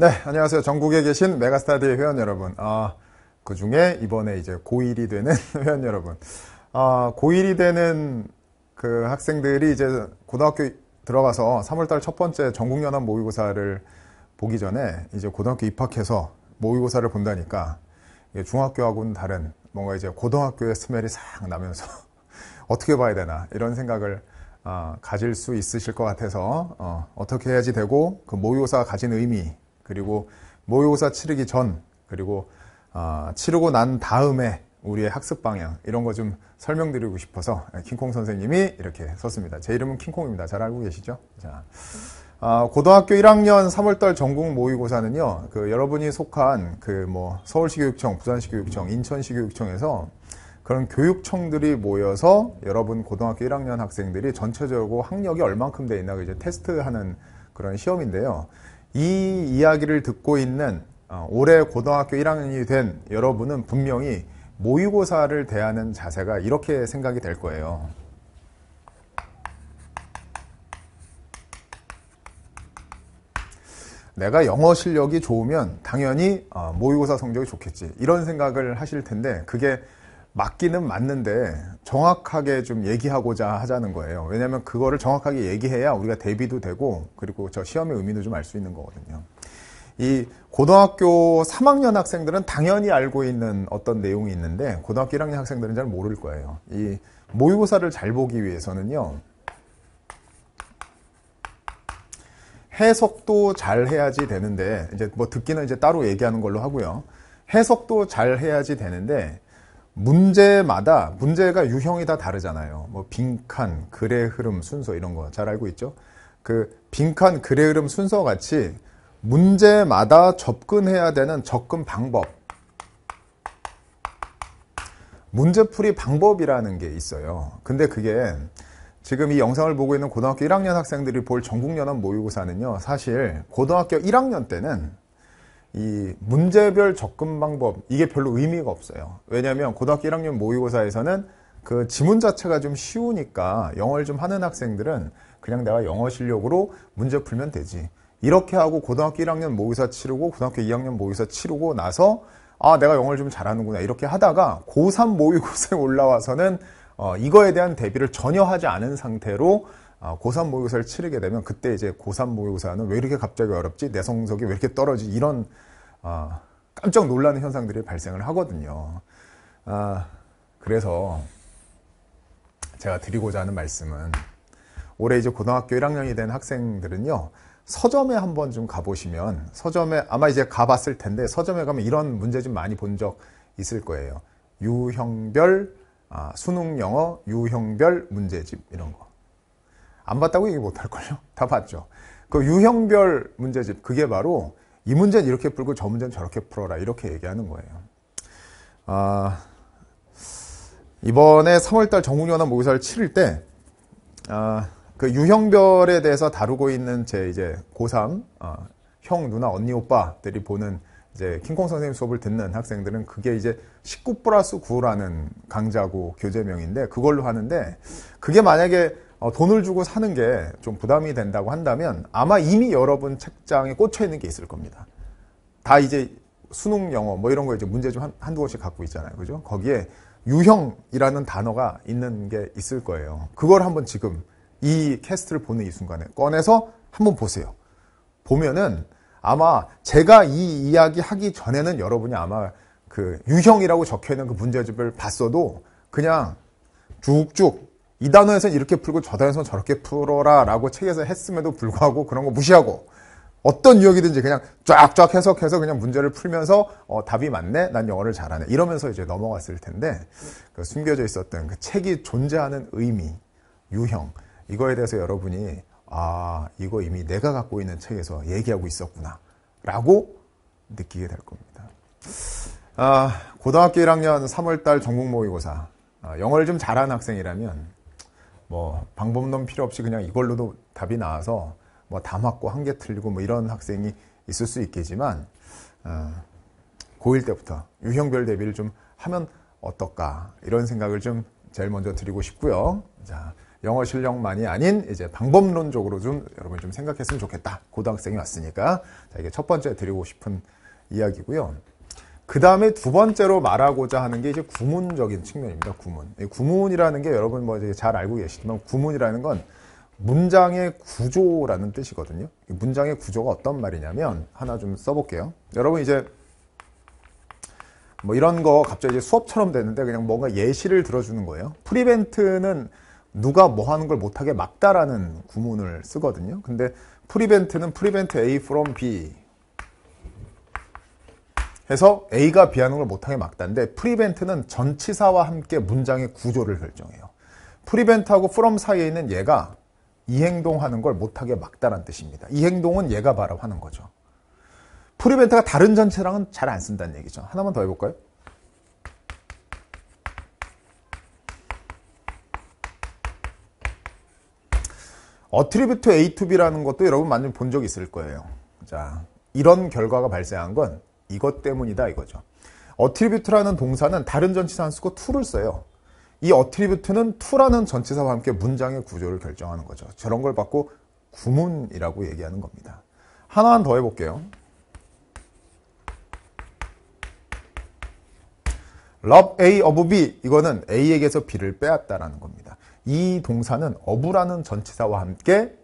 네, 안녕하세요. 전국에 계신 메가스타디의 회원 여러분. 아, 그 중에 이번에 이제 고1이 되는 회원 여러분. 아, 고1이 되는 그 학생들이 이제 고등학교 들어가서 3월달 첫 번째 전국연합 모의고사를 보기 전에 이제 고등학교 입학해서 모의고사를 본다니까 중학교하고는 다른 뭔가 이제 고등학교의 스멜이 싹 나면서 어떻게 봐야 되나 이런 생각을 어, 가질 수 있으실 것 같아서 어, 어, 떻게 해야지 되고 그 모의고사가 가진 의미 그리고 모의고사 치르기 전 그리고 어, 치르고 난 다음에 우리의 학습 방향 이런 거 좀 설명드리고 싶어서 킹콩 선생님이 이렇게 썼습니다. 제 이름은 킹콩입니다. 잘 알고 계시죠? 자, 어, 고등학교 1학년 3월달 전국 모의고사는요. 그 여러분이 속한 그 뭐 서울시 교육청, 부산시 교육청, 인천시 교육청에서 그런 교육청들이 모여서 여러분 고등학교 1학년 학생들이 전체적으로 학력이 얼만큼 돼 있나 이제 테스트하는 그런 시험인데요. 이 이야기를 듣고 있는 어, 올해 고등학교 1학년이 된 여러분은 분명히 모의고사를 대하는 자세가 이렇게 생각이 될 거예요. 내가 영어 실력이 좋으면 당연히 어, 모의고사 성적이 좋겠지. 이런 생각을 하실 텐데 그게 맞기는 맞는데 정확하게 좀 얘기하고자 하자는 거예요. 왜냐하면 그거를 정확하게 얘기해야 우리가 대비도 되고 그리고 저 시험의 의미도 좀 알 수 있는 거거든요. 이 고등학교 3학년 학생들은 당연히 알고 있는 어떤 내용이 있는데 고등학교 1학년 학생들은 잘 모를 거예요. 이 모의고사를 잘 보기 위해서는요. 해석도 잘 해야지 되는데 이제 뭐 듣기는 이제 따로 얘기하는 걸로 하고요. 해석도 잘 해야지 되는데 문제마다 문제가 유형이 다 다르잖아요. 뭐 빈칸, 글의 흐름 순서 이런 거 잘 알고 있죠? 그 빈칸, 글의 흐름 순서 같이 문제마다 접근해야 되는 접근 방법. 문제풀이 방법이라는 게 있어요. 근데 그게 지금 이 영상을 보고 있는 고등학교 1학년 학생들이 볼 전국연합 모의고사는요, 사실 고등학교 1학년 때는 이 문제별 접근 방법 이게 별로 의미가 없어요. 왜냐하면 고등학교 1학년 모의고사에서는 그 지문 자체가 좀 쉬우니까 영어를 좀 하는 학생들은 그냥 내가 영어 실력으로 문제 풀면 되지. 이렇게 하고 고등학교 1학년 모의사 치르고 고등학교 2학년 모의사 치르고 나서 아 내가 영어를 좀 잘하는구나 이렇게 하다가 고3 모의고사에 올라와서는 어, 이거에 대한 대비를 전혀 하지 않은 상태로 아, 고3 모의고사를 치르게 되면 그때 이제 고3 모의고사는 왜 이렇게 갑자기 어렵지? 내 성적이 왜 이렇게 떨어지 이런 아, 깜짝 놀라는 현상들이 발생을 하거든요. 아, 그래서 제가 드리고자 하는 말씀은 올해 이제 고등학교 1학년이 된 학생들은요. 서점에 한번 좀 가보시면 서점에 아마 이제 가봤을 텐데 서점에 가면 이런 문제 좀 많이 본 적 있을 거예요. 유형별 아, 수능 영어 유형별 문제집 이런 거. 안 봤다고 얘기 못 할걸요? 다 봤죠. 그 유형별 문제집, 그게 바로 이 문제는 이렇게 풀고 저 문제는 저렇게 풀어라. 이렇게 얘기하는 거예요. 아, 이번에 3월달 전국연합 모의사를 치를 때, 아, 그 유형별에 대해서 다루고 있는 제 이제 고3, 어, 아, 형, 누나, 언니, 오빠들이 보는 이제 킹콩 선생님 수업을 듣는 학생들은 그게 이제 19 플러스 9라는 강좌고 교재명인데 그걸로 하는데 그게 만약에 어, 돈을 주고 사는 게 좀 부담이 된다고 한다면 아마 이미 여러분 책장에 꽂혀 있는 게 있을 겁니다. 다 이제 수능 영어 뭐 이런 거 이제 문제 좀 한, 한두 곳씩 갖고 있잖아요. 그죠? 거기에 유형이라는 단어가 있는 게 있을 거예요. 그걸 한번 지금 이 캐스트를 보는 이 순간에 꺼내서 한번 보세요. 보면은 아마 제가 이 이야기 하기 전에는 여러분이 아마 그 유형이라고 적혀 있는 그 문제집을 봤어도 그냥 쭉쭉 이 단어에서는 이렇게 풀고 저 단어에서는 저렇게 풀어라 라고 책에서 했음에도 불구하고 그런 거 무시하고 어떤 유형이든지 그냥 쫙쫙 해석해서 그냥 문제를 풀면서 어, 답이 맞네? 난 영어를 잘하네. 이러면서 이제 넘어갔을 텐데 그 숨겨져 있었던 그 책이 존재하는 의미, 유형 이거에 대해서 여러분이 아, 이거 이미 내가 갖고 있는 책에서 얘기하고 있었구나. 라고 느끼게 될 겁니다. 아, 고등학교 1학년 3월달 전국모의고사. 아, 영어를 좀 잘하는 학생이라면 뭐 방법론 필요 없이 그냥 이걸로도 답이 나와서 뭐 다 맞고 한 개 틀리고 뭐 이런 학생이 있을 수 있겠지만 어, 고1 때부터 유형별 대비를 좀 하면 어떨까 이런 생각을 좀 제일 먼저 드리고 싶고요. 자, 영어 실력만이 아닌 이제 방법론적으로 좀 여러분 좀 생각했으면 좋겠다. 고등학생이 왔으니까 자, 이게 첫 번째 드리고 싶은 이야기고요. 그 다음에 두 번째로 말하고자 하는 게 이제 구문적인 측면입니다. 구문. 구문이라는 게 여러분 뭐 잘 알고 계시지만 구문이라는 건 문장의 구조라는 뜻이거든요. 문장의 구조가 어떤 말이냐면 하나 좀 써볼게요. 여러분 이제 뭐 이런 거 갑자기 이제 수업처럼 됐는데 그냥 뭔가 예시를 들어주는 거예요. 프리벤트는 누가 뭐 하는 걸 못하게 막다라는 구문을 쓰거든요. 근데 프리벤트는 프리벤트 A from B 해서 A가 B하는 걸 못하게 막다는데 프리벤트는 전치사와 함께 문장의 구조를 결정해요. 프리벤트하고 from 사이에 있는 얘가 이 행동하는 걸 못하게 막다란 뜻입니다. 이 행동은 얘가 바로 하는 거죠. 프리벤트가 다른 전체랑은 잘 안 쓴다는 얘기죠. 하나만 더 해볼까요? 어트리뷰트 A to B라는 것도 여러분 많이 본 적 있을 거예요. 자, 이런 결과가 발생한 건 이것 때문이다 이거죠. 어트리뷰트라는 동사는 다른 전치사 안 쓰고 to를 써요. 이 어트리뷰트는 to라는 전치사와 함께 문장의 구조를 결정하는 거죠. 저런 걸 받고 구문이라고 얘기하는 겁니다. 하나만 더 해볼게요. love A of B 이거는 A에게서 B를 빼앗다라는 겁니다. 이 동사는 어부라는 전치사와 함께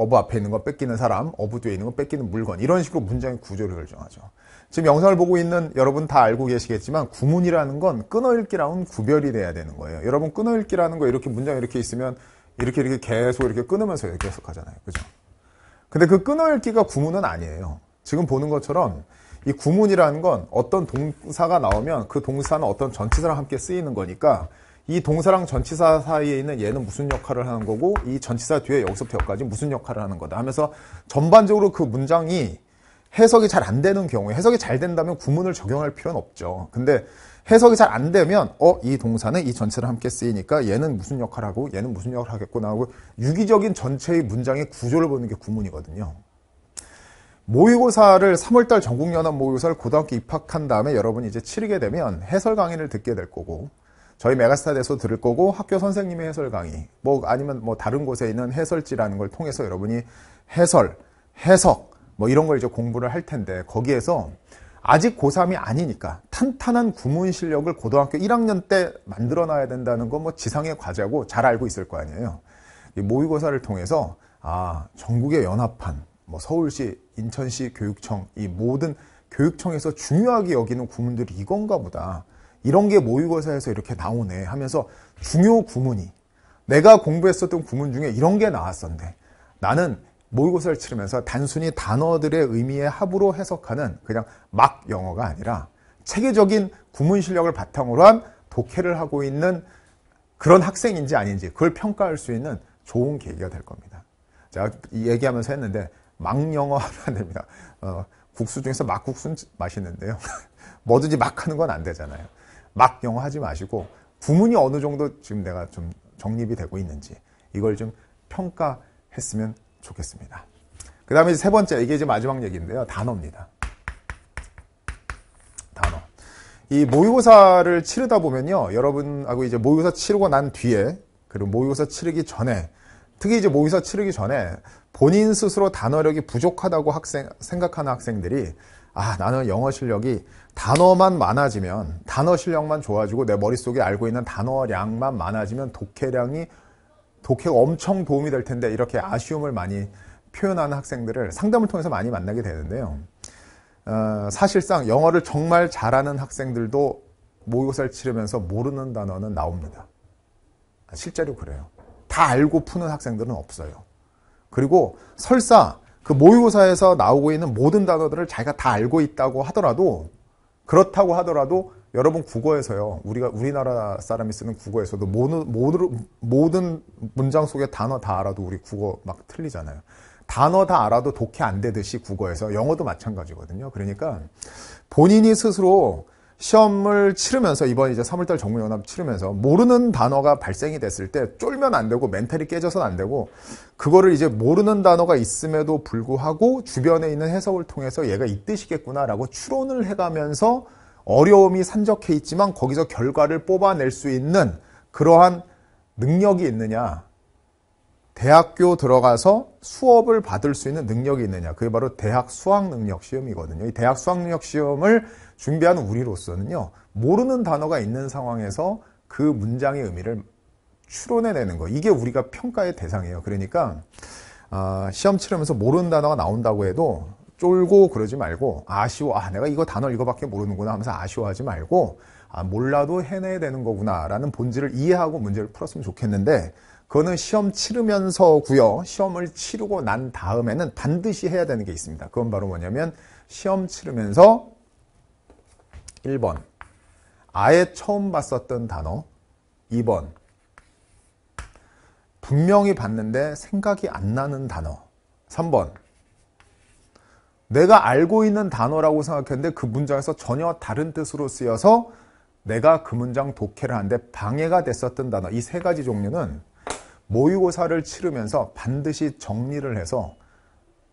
어부 앞에 있는 건 뺏기는 사람, 어부 뒤에 있는 건 뺏기는 물건 이런 식으로 문장의 구조를 결정하죠. 지금 영상을 보고 있는 여러분 다 알고 계시겠지만 구문이라는 건 끊어읽기랑은 구별이 돼야 되는 거예요. 여러분 끊어읽기라는 거 이렇게 문장 이렇게 있으면 이렇게 이렇게 계속 이렇게 끊으면서 이렇게 계속 하잖아요. 그죠? 근데 그 끊어읽기가 구문은 아니에요. 지금 보는 것처럼 이 구문이라는 건 어떤 동사가 나오면 그 동사는 어떤 전치사랑 함께 쓰이는 거니까 이 동사랑 전치사 사이에 있는 얘는 무슨 역할을 하는 거고 이 전치사 뒤에 여기서부터 여기까지 무슨 역할을 하는 거다 하면서 전반적으로 그 문장이 해석이 잘 안 되는 경우에 해석이 잘 된다면 구문을 적용할 필요는 없죠. 근데 해석이 잘 안 되면 어 이 동사는 이 전체를 함께 쓰이니까 얘는 무슨 역할 하고 얘는 무슨 역할 하겠구나 하고 유기적인 전체의 문장의 구조를 보는 게 구문이거든요. 모의고사를 3월달 전국연합 모의고사를 고등학교 입학한 다음에 여러분이 이제 치르게 되면 해설 강의를 듣게 될 거고 저희 메가스타드에서 들을 거고 학교 선생님의 해설 강의 뭐 아니면 뭐 다른 곳에 있는 해설지라는 걸 통해서 여러분이 해설, 해석 뭐 이런 걸 이제 공부를 할 텐데 거기에서 아직 고3이 아니니까 탄탄한 구문 실력을 고등학교 1학년 때 만들어 놔야 된다는 건 뭐 지상의 과제고 잘 알고 있을 거 아니에요. 이 모의고사를 통해서 아, 전국의 연합한뭐 서울시, 인천시 교육청 이 모든 교육청에서 중요하게 여기는 구문들이 이건가 보다. 이런 게 모의고사에서 이렇게 나오네 하면서 중요 구문이 내가 공부했었던 구문 중에 이런 게 나왔었는데 나는 모의고사를 치르면서 단순히 단어들의 의미의 합으로 해석하는 그냥 막 영어가 아니라 체계적인 구문 실력을 바탕으로 한 독해를 하고 있는 그런 학생인지 아닌지 그걸 평가할 수 있는 좋은 계기가 될 겁니다. 제가 얘기하면서 했는데 막 영어 하면 안 됩니다. 어, 국수 중에서 막국수는 맛있는데요. 뭐든지 막 하는 건 안 되잖아요. 막 영어 하지 마시고 구문이 어느 정도 지금 내가 좀 정립이 되고 있는지 이걸 좀 평가했으면 좋겠습니다. 그 다음에 세 번째, 이게 이제 마지막 얘기인데요. 단어입니다. 단어. 이 모의고사를 치르다 보면요. 여러분하고 이제 모의고사 치르고 난 뒤에, 그리고 모의고사 치르기 전에, 특히 이제 모의고사 치르기 전에 본인 스스로 단어력이 부족하다고 학생, 생각하는 학생들이, 아, 나는 영어 실력이 단어만 많아지면 단어 실력만 좋아지고 내 머릿속에 알고 있는 단어량만 많아지면 독해량이 독해가 엄청 도움이 될 텐데 이렇게 아쉬움을 많이 표현하는 학생들을 상담을 통해서 많이 만나게 되는데요. 어, 사실상 영어를 정말 잘하는 학생들도 모의고사를 치르면서 모르는 단어는 나옵니다. 실제로 그래요. 다 알고 푸는 학생들은 없어요. 그리고 설사 그 모의고사에서 나오고 있는 모든 단어들을 자기가 다 알고 있다고 하더라도 그렇다고 하더라도 여러분 국어에서요. 우리가 우리나라 사람이 쓰는 국어에서도 모든 모든 모든 문장 속에 단어 다 알아도 우리 국어 막 틀리잖아요. 단어 다 알아도 독해 안 되듯이 국어에서 영어도 마찬가지거든요. 그러니까 본인이 스스로 시험을 치르면서 이번 이제 3월달 정무연합 치르면서 모르는 단어가 발생이 됐을 때 쫄면 안 되고 멘탈이 깨져서는 안 되고 그거를 이제 모르는 단어가 있음에도 불구하고 주변에 있는 해석을 통해서 얘가 이 뜻이겠구나라고 추론을 해가면서 어려움이 산적해 있지만 거기서 결과를 뽑아낼 수 있는 그러한 능력이 있느냐 대학교 들어가서 수업을 받을 수 있는 능력이 있느냐. 그게 바로 대학 수학 능력 시험이거든요. 이 대학 수학 능력 시험을 준비하는 우리로서는요. 모르는 단어가 있는 상황에서 그 문장의 의미를 추론해내는 거. 이게 우리가 평가의 대상이에요. 그러니까 아, 시험 치르면서 모르는 단어가 나온다고 해도 쫄고 그러지 말고 아쉬워 아 내가 이거 단어 이거밖에 모르는구나 하면서 아쉬워하지 말고 아 몰라도 해내야 되는 거구나라는 본질을 이해하고 문제를 풀었으면 좋겠는데 그거는 시험 치르면서고요. 시험을 치르고 난 다음에는 반드시 해야 되는 게 있습니다. 그건 바로 뭐냐면 시험 치르면서 1번 아예 처음 봤었던 단어 2번 분명히 봤는데 생각이 안 나는 단어 3번 내가 알고 있는 단어라고 생각했는데 그 문장에서 전혀 다른 뜻으로 쓰여서 내가 그 문장 독해를 하는데 방해가 됐었던 단어 이 세 가지 종류는 모의고사를 치르면서 반드시 정리를 해서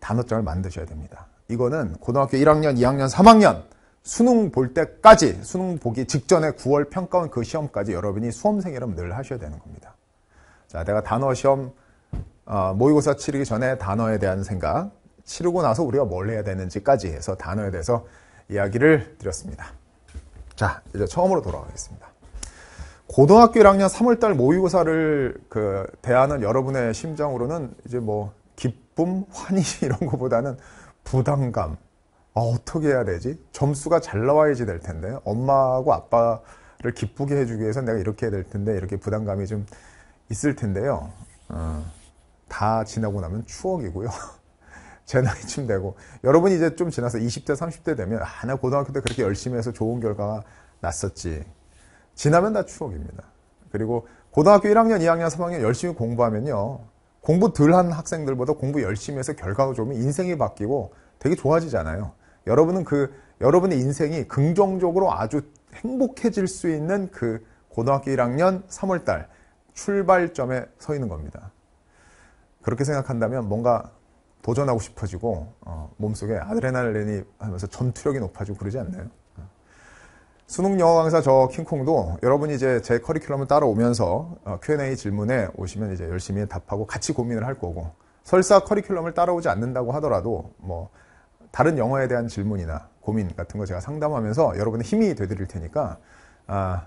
단어장을 만드셔야 됩니다. 이거는 고등학교 1학년, 2학년, 3학년 수능 볼 때까지 수능 보기 직전에 9월 평가원 그 시험까지 여러분이 수험생이라면 늘 하셔야 되는 겁니다. 자, 내가 단어 시험 어, 모의고사 치르기 전에 단어에 대한 생각, 치르고 나서 우리가 뭘 해야 되는지까지 해서 단어에 대해서 이야기를 드렸습니다. 자, 이제 처음으로 돌아가겠습니다. 고등학교 1학년 3월달 모의고사를 그 대하는 여러분의 심정으로는 이제 뭐 기쁨, 환희 이런 거보다는 부담감. 아, 어떻게 해야 되지? 점수가 잘 나와야지 될 텐데. 엄마하고 아빠를 기쁘게 해주기 위해서 내가 이렇게 해야 될 텐데. 이렇게 부담감이 좀 있을 텐데요. 어, 다 지나고 나면 추억이고요. 제 나이쯤 되고. 여러분이 이제 좀 지나서 20대, 30대 되면, 아, 나 고등학교 때 그렇게 열심히 해서 좋은 결과가 났었지. 지나면 다 추억입니다. 그리고 고등학교 1학년, 2학년, 3학년 열심히 공부하면요. 공부 덜 한 학생들보다 공부 열심히 해서 결과가 좋으면 인생이 바뀌고 되게 좋아지잖아요. 여러분은 그 여러분의 인생이 긍정적으로 아주 행복해질 수 있는 그 고등학교 1학년 3월달 출발점에 서 있는 겁니다. 그렇게 생각한다면 뭔가 도전하고 싶어지고 어, 몸속에 아드레날린이 하면서 전투력이 높아지고 그러지 않나요? 수능 영어 강사 저 킹콩도 여러분이 이제 제 커리큘럼을 따라오면서 어, Q&A 질문에 오시면 이제 열심히 답하고 같이 고민을 할 거고 설사 커리큘럼을 따라오지 않는다고 하더라도 뭐 다른 영어에 대한 질문이나 고민 같은 거 제가 상담하면서 여러분의 힘이 되드릴 테니까 아,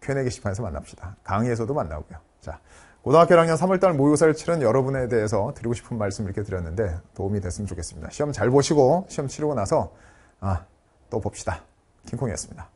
Q&A 게시판에서 만납시다. 강의에서도 만나고요. 자, 고등학교 1학년 3월달 모의고사를 치른 여러분에 대해서 드리고 싶은 말씀 이렇게 드렸는데 도움이 됐으면 좋겠습니다. 시험 잘 보시고 시험 치르고 나서 아, 또 봅시다. 킹콩이었습니다.